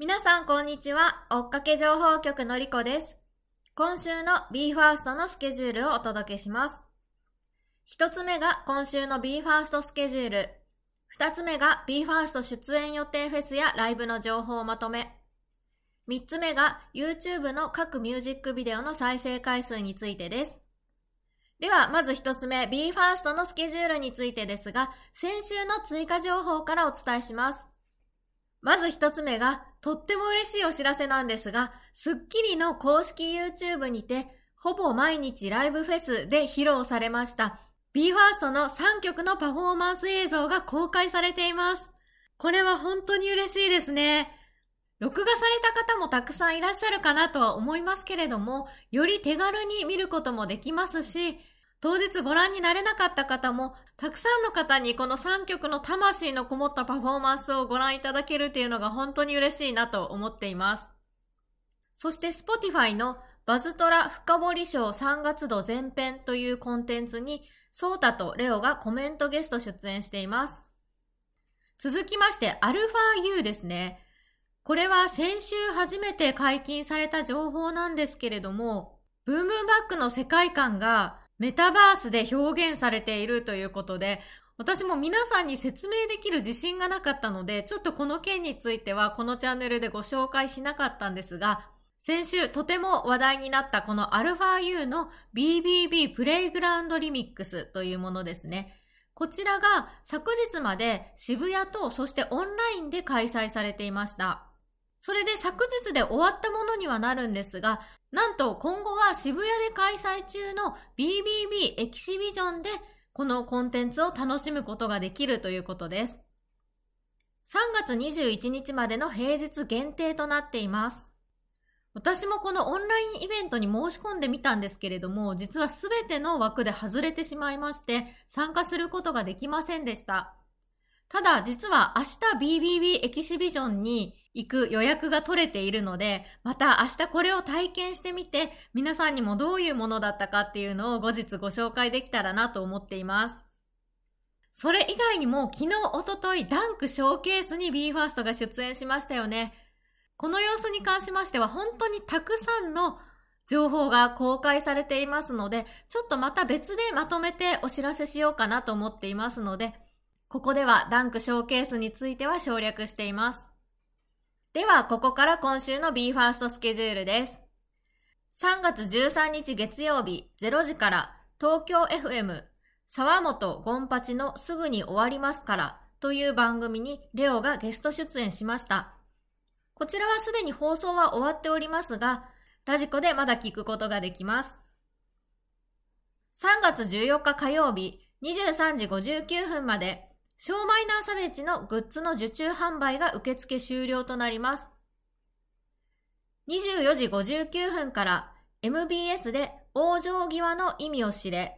皆さんこんにちは。追っかけ情報局のりこです。今週の BE:FIRST のスケジュールをお届けします。一つ目が今週の BE:FIRST スケジュール。二つ目が BE:FIRST 出演予定フェスやライブの情報をまとめ。三つ目が YouTube の各ミュージックビデオの再生回数についてです。では、まず一つ目、BE:FIRST のスケジュールについてですが、先週の追加情報からお伝えします。まず一つ目が、とっても嬉しいお知らせなんですが、スッキリの公式 YouTube にて、ほぼ毎日ライブフェスで披露されました、BE:FIRST の3曲のパフォーマンス映像が公開されています。これは本当に嬉しいですね。録画された方もたくさんいらっしゃるかなとは思いますけれども、より手軽に見ることもできますし、当日ご覧になれなかった方も、たくさんの方にこの3曲の魂のこもったパフォーマンスをご覧いただけるっていうのが本当に嬉しいなと思っています。そして Spotify のバズトラ深掘賞3月度前編というコンテンツに、ソータとレオがコメントゲスト出演しています。続きまして、アルファ U ですね。これは先週初めて解禁された情報なんですけれども、ブームバックの世界観がメタバースで表現されているということで、私も皆さんに説明できる自信がなかったので、ちょっとこの件についてはこのチャンネルでご紹介しなかったんですが、先週とても話題になったこの αU の BBB プレイグラウンドリミックスというものですね。こちらが昨日まで渋谷とそしてオンラインで開催されていました。それで昨日で終わったものにはなるんですが、なんと今後は渋谷で開催中の BBB エキシビジョンでこのコンテンツを楽しむことができるということです。3月21日までの平日限定となっています。私もこのオンラインイベントに申し込んでみたんですけれども、実は全ての枠で外れてしまいまして、参加することができませんでした。ただ、実は明日 BBB エキシビジョンに行く予約が取れているので、また明日これを体験してみて、皆さんにもどういうものだったかっていうのを後日ご紹介できたらなと思っています。それ以外にも昨日、おととい、ダンクショーケースに BE:FIRST が出演しましたよね。この様子に関しましては本当にたくさんの情報が公開されていますので、ちょっとまた別でまとめてお知らせしようかなと思っていますので、ここではダンクショーケースについては省略しています。では、ここから今週の BE:FIRST スケジュールです。3月13日月曜日0時から東京 FM 沢本ゴンパチのすぐに終わりますからという番組にレオがゲスト出演しました。こちらはすでに放送は終わっておりますが、ラジコでまだ聞くことができます。3月14日火曜日23時59分までショーマイナーサベッジのグッズの受注販売が受付終了となります。24時59分から MBS で往生際の意味を知れ、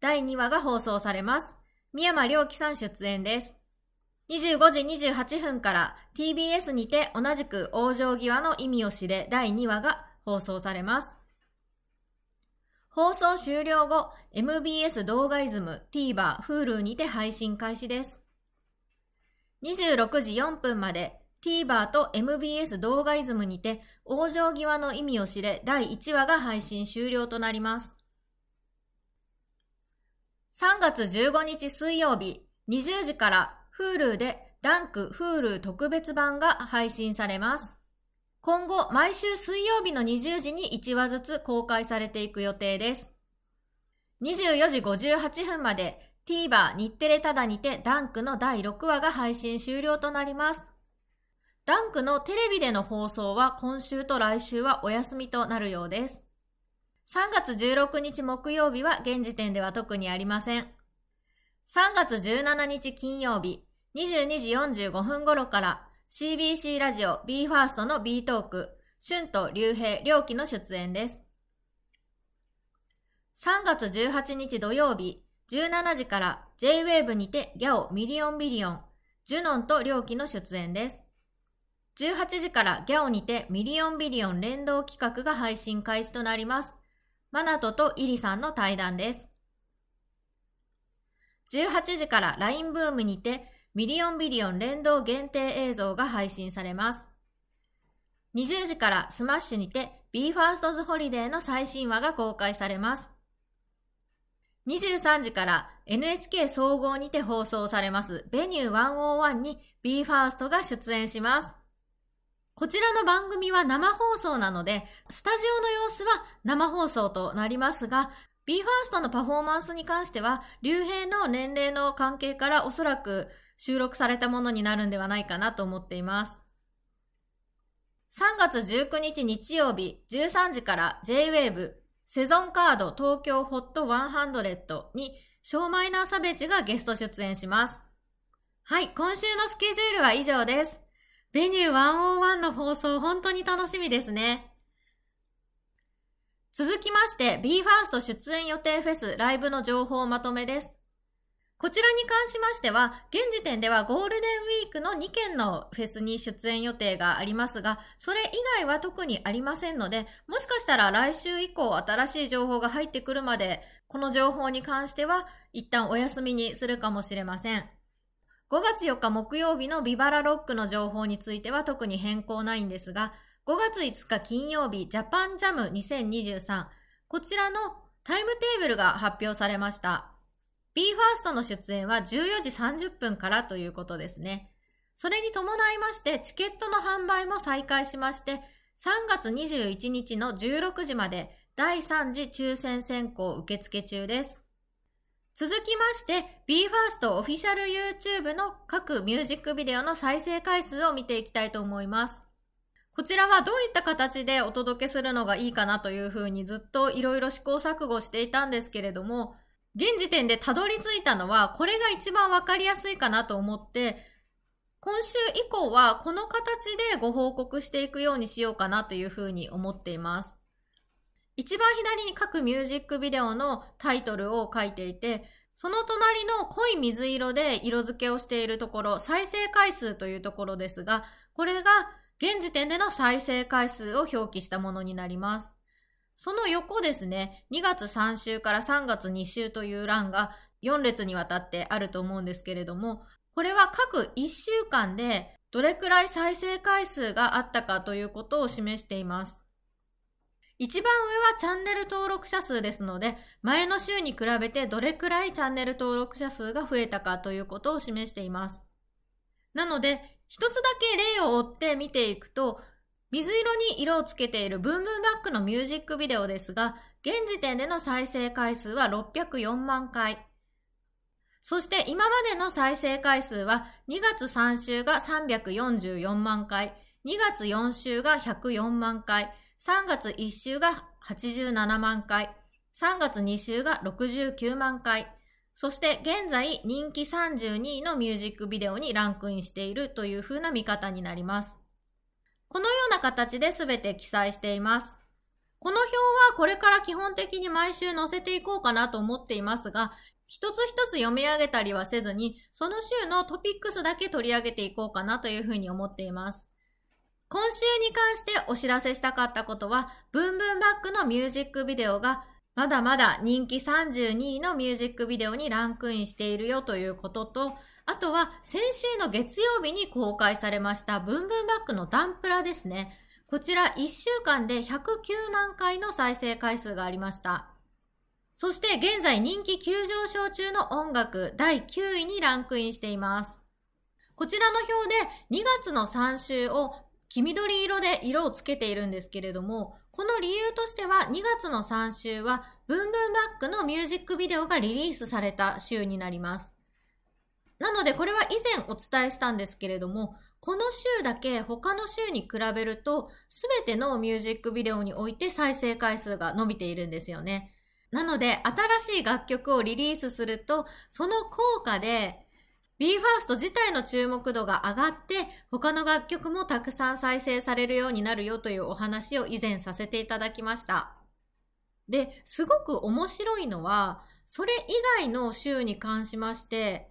第2話が放送されます。宮間良樹さん出演です。25時28分から TBS にて同じく往生際の意味を知れ第2話が放送されます。放送終了後、MBS 動画イズム TVer、Hulu にて配信開始です。26時4分まで TVer と MBS 動画イズムにて、往生際の意味を知れ第1話が配信終了となります。3月15日水曜日、20時から Hulu でダンク Hulu 特別版が配信されます。今後、毎週水曜日の20時に1話ずつ公開されていく予定です。24時58分まで TVer 日テレただにてダンクの第6話が配信終了となります。ダンクのテレビでの放送は今週と来週はお休みとなるようです。3月16日木曜日は現時点では特にありません。3月17日金曜日22時45分頃から CBC ラジオ BE:FIRST の B トーク、春と竜兵、両期の出演です。3月18日土曜日、17時から JWAVE にてギャオミリオンビリオン、ジュノンと両期の出演です。18時からギャオにてミリオンビリオン連動企画が配信開始となります。マナトとイリさんの対談です。18時から LINE ブームにてミリオンビリオン連動限定映像が配信されます。20時からスマッシュにて BE:FIRST'S ホリデーの最新話が公開されます。23時から NHK 総合にて放送されます e ニュー101に BE:FIRST が出演します。こちらの番組は生放送なので、スタジオの様子は生放送となりますが、BE:FIRST のパフォーマンスに関しては、竜兵の年齢の関係からおそらく収録されたものになるんではないかなと思っています。3月19日日曜日13時から JWAVE セゾンカード東京ホット100に小マイナーサベチがゲスト出演します。はい、今週のスケジュールは以上です。ベニュー101の放送本当に楽しみですね。続きまして BE:FIRST 出演予定フェスライブの情報をまとめです。こちらに関しましては、現時点ではゴールデンウィークの2件のフェスに出演予定がありますが、それ以外は特にありませんので、もしかしたら来週以降新しい情報が入ってくるまで、この情報に関しては一旦お休みにするかもしれません。5月4日木曜日のビバラロックの情報については特に変更ないんですが、5月5日金曜日ジャパンジャム2023、こちらのタイムテーブルが発表されました。BE:FIRST の出演は14時30分からということですね。それに伴いまして、チケットの販売も再開しまして、3月21日の16時まで、第3次抽選選考受付中です。続きまして、BE:FIRST オフィシャル YouTube の各ミュージックビデオの再生回数を見ていきたいと思います。こちらはどういった形でお届けするのがいいかなというふうにずっといろいろ試行錯誤していたんですけれども、現時点でたどり着いたのは、これが一番わかりやすいかなと思って、今週以降はこの形でご報告していくようにしようかなというふうに思っています。一番左に各ミュージックビデオのタイトルを書いていて、その隣の濃い水色で色付けをしているところ、再生回数というところですが、これが現時点での再生回数を表記したものになります。その横ですね、2月3週から3月2週という欄が4列にわたってあると思うんですけれども、これは各1週間でどれくらい再生回数があったかということを示しています。一番上はチャンネル登録者数ですので、前の週に比べてどれくらいチャンネル登録者数が増えたかということを示しています。なので、一つだけ例を追って見ていくと、水色に色をつけているブンブンバックのミュージックビデオですが、現時点での再生回数は604万回。そして今までの再生回数は2月3週が344万回、2月4週が104万回、3月1週が87万回、3月2週が69万回、そして現在人気32位のミュージックビデオにランクインしているという風な見方になります。このような形で全て記載しています。この表はこれから基本的に毎週載せていこうかなと思っていますが、一つ一つ読み上げたりはせずに、その週のトピックスだけ取り上げていこうかなというふうに思っています。今週に関してお知らせしたかったことは、ブンブンバックのミュージックビデオが、まだまだ人気32位のミュージックビデオにランクインしているよということと、あとは先週の月曜日に公開されましたブンブンバックのダンプラですね。こちら1週間で109万回の再生回数がありました。そして現在人気急上昇中の音楽第9位にランクインしています。こちらの表で2月の3週を黄緑色で色をつけているんですけれども、この理由としては2月の3週はブンブンバックのミュージックビデオがリリースされた週になります。なのでこれは以前お伝えしたんですけれども、この週だけ他の週に比べると、すべてのミュージックビデオにおいて再生回数が伸びているんですよね。なので、新しい楽曲をリリースすると、その効果で、BE:FIRST 自体の注目度が上がって、他の楽曲もたくさん再生されるようになるよというお話を以前させていただきました。で、すごく面白いのは、それ以外の週に関しまして、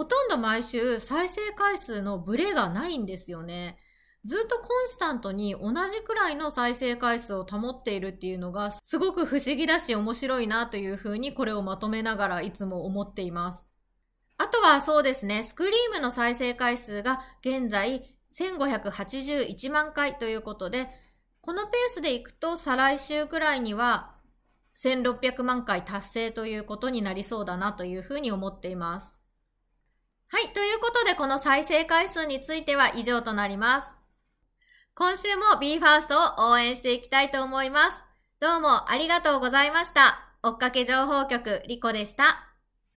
ほとんど毎週再生回数のブレがないんですよね。ずっとコンスタントに同じくらいの再生回数を保っているっていうのがすごく不思議だし面白いなというふうにこれをまとめながらいつも思っています。あとはそうですね、スクリームの再生回数が現在1581万回ということで、このペースでいくと再来週くらいには1600万回達成ということになりそうだなというふうに思っています。はい。ということで、この再生回数については以上となります。今週も BE:FIRST を応援していきたいと思います。どうもありがとうございました。追っかけ情報局、リコでした。